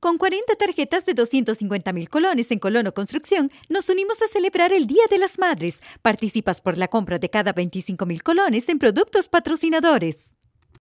Con 40 tarjetas de 250 mil colones en Colono Construcción, nos unimos a celebrar el Día de las Madres. Participas por la compra de cada 25 mil colones en productos patrocinadores.